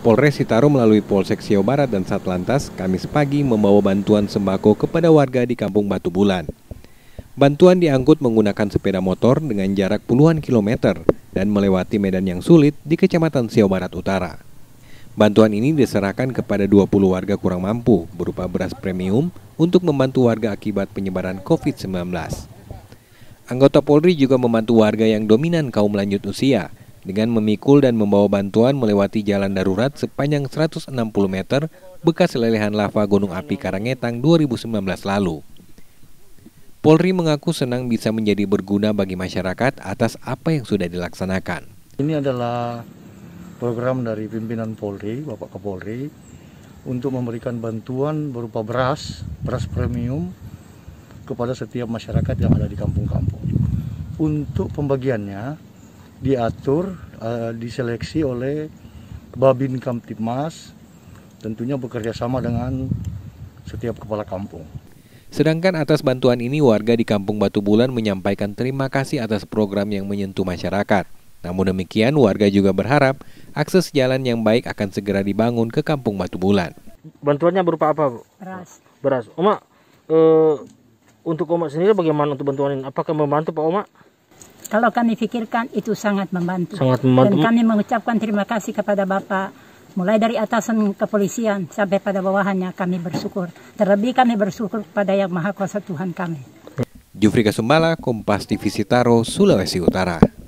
Polres Sitaro melalui Polsek Sio Barat dan Satlantas Kamis pagi membawa bantuan sembako kepada warga di Kampung Batu Bulan. Bantuan diangkut menggunakan sepeda motor dengan jarak puluhan kilometer dan melewati medan yang sulit di Kecamatan Sio Barat Utara. Bantuan ini diserahkan kepada 20 warga kurang mampu berupa beras premium untuk membantu warga akibat penyebaran COVID-19. Anggota Polri juga membantu warga yang dominan kaum lanjut usia dengan memikul dan membawa bantuan melewati jalan darurat sepanjang 160 meter bekas lelehan lava Gunung Api Karangetang 2019 lalu. Polri mengaku senang bisa menjadi berguna bagi masyarakat atas apa yang sudah dilaksanakan. Ini adalah program dari pimpinan Polri, Bapak Kapolri, untuk memberikan bantuan berupa beras, beras premium kepada setiap masyarakat yang ada di kampung-kampung. Untuk pembagiannya, diatur, uh, diseleksi oleh Babin Kamtipmas, tentunya bekerja sama dengan setiap kepala kampung. Sedangkan atas bantuan ini warga di Kampung Batu Bulan menyampaikan terima kasih atas program yang menyentuh masyarakat. Namun demikian warga juga berharap akses jalan yang baik akan segera dibangun ke Kampung Batu Bulan. Bantuannya berupa apa, Bu? Beras. Beras. Oma, e, eh, untuk Oma sendiri bagaimana untuk bantuan ini? Apakah membantu Pak Oma? Kalau kami pikirkan itu sangat membantu. Sangat membantu. Dan kami mengucapkan terima kasih kepada Bapak. Mulai dari atasan kepolisian sampai pada bawahannya kami bersyukur. Terlebih kami bersyukur kepada Yang Maha Kuasa Tuhan kami. Jufri Kasumbala, Kompas TV Sitaro, Sulawesi Utara.